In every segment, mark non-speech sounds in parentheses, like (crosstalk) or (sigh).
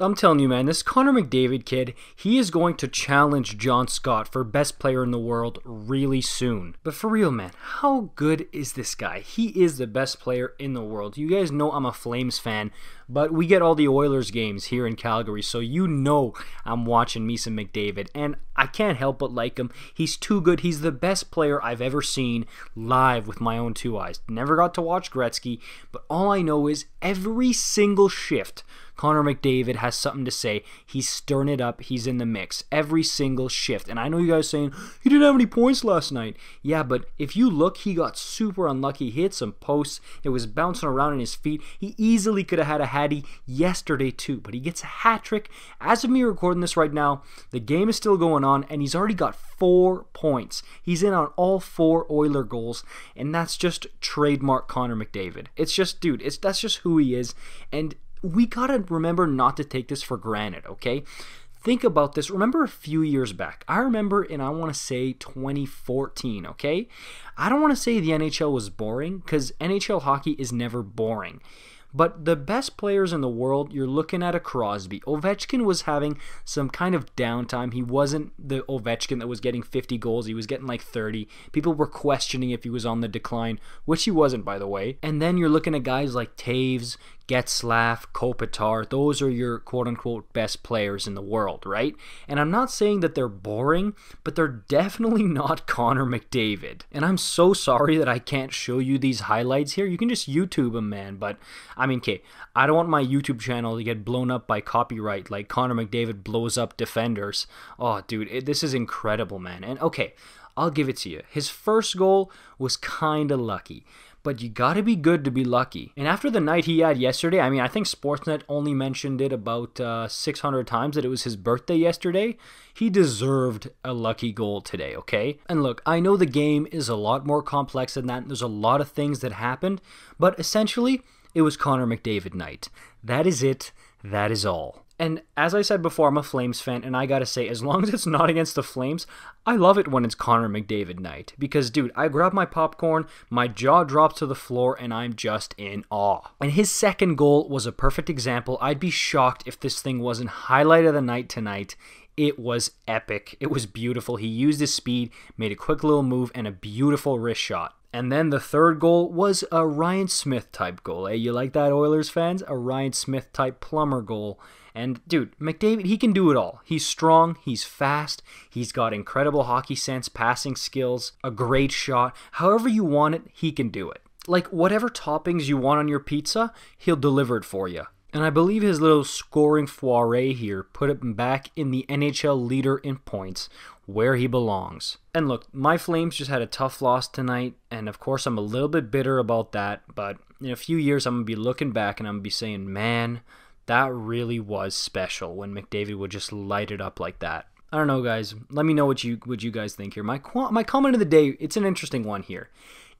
I'm telling you, man, this Connor McDavid kid, he is going to challenge John Scott for best player in the world really soon. But for real, man, how good is this guy? He is the best player in the world. You guys know I'm a Flames fan, but we get all the Oilers games here in Calgary, so you know I'm watching Misa McDavid, and I can't help but like him. He's too good. He's the best player I've ever seen live with my own two eyes. Never got to watch Gretzky, but all I know is every single shift, Connor McDavid has something to say. He's stirring it up. He's in the mix every single shift. And I know you guys saying he didn't have any points last night. Yeah, but if you look, he got super unlucky. He hit some posts. It was bouncing around in his feet. He easily could have had a hattie yesterday too. But he gets a hat trick. As of me recording this right now, the game is still going on, and he's already got four points. He's in on all four Oiler goals, and that's just trademark Connor McDavid. It's just, dude. It's that's just who who he is. And we gotta remember not to take this for granted, okay? Think about this. Remember a few years back. I remember and I want to say 2014, okay? I don't want to say the NHL was boring because NHL hockey is never boring. But the best players in the world, you're looking at a Crosby. Ovechkin was having some kind of downtime. He wasn't the Ovechkin that was getting 50 goals, he was getting like 30. People were questioning if he was on the decline, which he wasn't, by the way. And then you're looking at guys like Taves, Getzlaff, Kopitar, those are your quote unquote best players in the world, right? And I'm not saying that they're boring, but they're definitely (laughs) not Connor McDavid. And I'm so sorry that I can't show you these highlights here. You can just YouTube them, man. But I mean, okay, I don't want my YouTube channel to get blown up by copyright like Connor McDavid blows up defenders. Oh, dude, it, this is incredible, man. And okay, I'll give it to you. His first goal was kind of lucky but you gotta be good to be lucky. And after the night he had yesterday, I mean, I think Sportsnet only mentioned it about uh, 600 times that it was his birthday yesterday. He deserved a lucky goal today, okay? And look, I know the game is a lot more complex than that. There's a lot of things that happened, but essentially, it was Connor McDavid night. That is it. That is all. And as I said before, I'm a Flames fan, and I gotta say, as long as it's not against the Flames, I love it when it's Connor McDavid night. Because, dude, I grab my popcorn, my jaw drops to the floor, and I'm just in awe. And his second goal was a perfect example. I'd be shocked if this thing wasn't highlight of the night tonight. It was epic. It was beautiful. He used his speed, made a quick little move, and a beautiful wrist shot. And then the third goal was a Ryan Smith type goal. Hey, you like that, Oilers fans? A Ryan Smith type plumber goal. And dude, McDavid, he can do it all. He's strong, he's fast, he's got incredible hockey sense, passing skills, a great shot. However you want it, he can do it. Like whatever toppings you want on your pizza, he'll deliver it for you. And I believe his little scoring foire here put him back in the NHL leader in points, where he belongs. And look, my Flames just had a tough loss tonight, and of course I'm a little bit bitter about that, but in a few years I'm going to be looking back and I'm going to be saying, man, that really was special when McDavid would just light it up like that. I don't know, guys. Let me know what you what you guys think here. My my comment of the day. It's an interesting one here.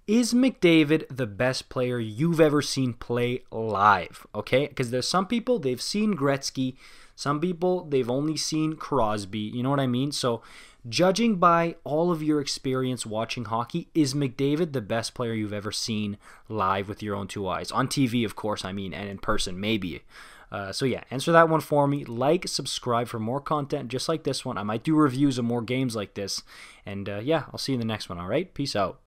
Is McDavid the best player you've ever seen play live? Okay, because there's some people they've seen Gretzky, some people they've only seen Crosby. You know what I mean? So, judging by all of your experience watching hockey, is McDavid the best player you've ever seen live with your own two eyes on TV, of course. I mean, and in person, maybe. Uh, so yeah, answer that one for me. Like, subscribe for more content just like this one. I might do reviews of more games like this. And uh, yeah, I'll see you in the next one. All right, peace out.